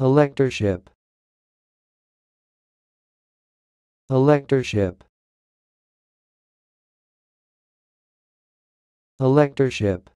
Electorship Electorship Electorship